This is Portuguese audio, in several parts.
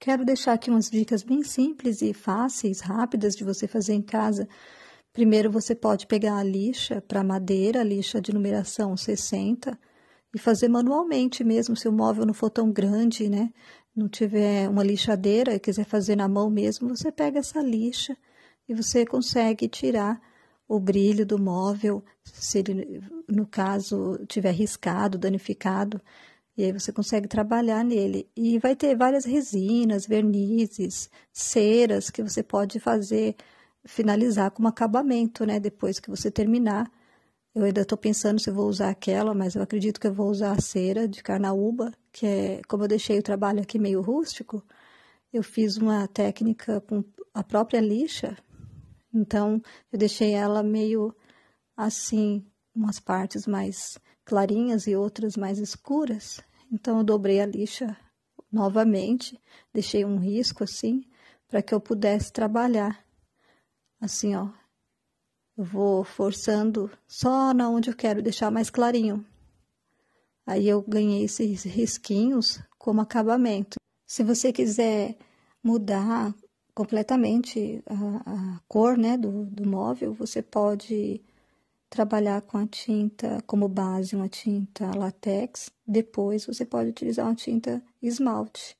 Quero deixar aqui umas dicas bem simples e fáceis, rápidas de você fazer em casa. Primeiro, você pode pegar a lixa para madeira, lixa de numeração 60, e fazer manualmente mesmo, se o móvel não for tão grande, né? Não tiver uma lixadeira e quiser fazer na mão mesmo, você pega essa lixa e você consegue tirar o brilho do móvel, se ele, no caso, tiver riscado, danificado, e aí você consegue trabalhar nele. E vai ter várias resinas, vernizes, ceras que você pode fazer, finalizar como acabamento, né? Depois que você terminar. Eu ainda estou pensando se vou usar aquela, mas eu acredito que eu vou usar a cera de carnaúba, que é como eu deixei o trabalho aqui meio rústico, eu fiz uma técnica com a própria lixa. Então, eu deixei ela meio assim, umas partes mais clarinhas e outras mais escuras. Então eu dobrei a lixa novamente, deixei um risco assim para que eu pudesse trabalhar. Assim, ó. Eu vou forçando só na onde eu quero deixar mais clarinho. Aí eu ganhei esses risquinhos como acabamento. Se você quiser mudar completamente a, a cor né, do, do móvel, você pode trabalhar com a tinta como base, uma tinta latex. Depois você pode utilizar uma tinta esmalte,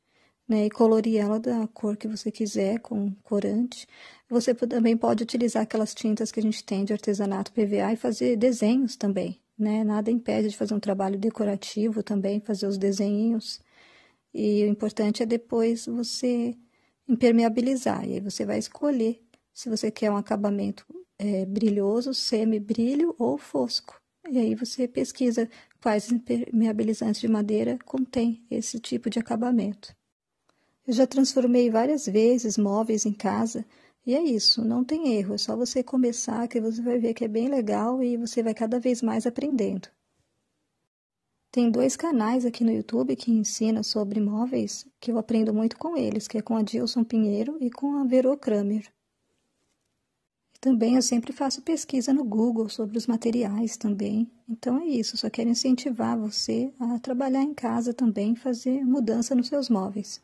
né? E colorir ela da cor que você quiser, com corante. Você também pode utilizar aquelas tintas que a gente tem de artesanato PVA e fazer desenhos também, né? Nada impede de fazer um trabalho decorativo também, fazer os desenhinhos. E o importante é depois você impermeabilizar. E aí você vai escolher se você quer um acabamento é, brilhoso, semi-brilho ou fosco. E aí você pesquisa quais impermeabilizantes de madeira contém esse tipo de acabamento. Eu já transformei várias vezes móveis em casa e é isso, não tem erro, é só você começar que você vai ver que é bem legal e você vai cada vez mais aprendendo. Tem dois canais aqui no YouTube que ensinam sobre móveis, que eu aprendo muito com eles, que é com a Dilson Pinheiro e com a Vero Kramer. Também eu sempre faço pesquisa no Google sobre os materiais também. Então é isso, só quero incentivar você a trabalhar em casa também, fazer mudança nos seus móveis.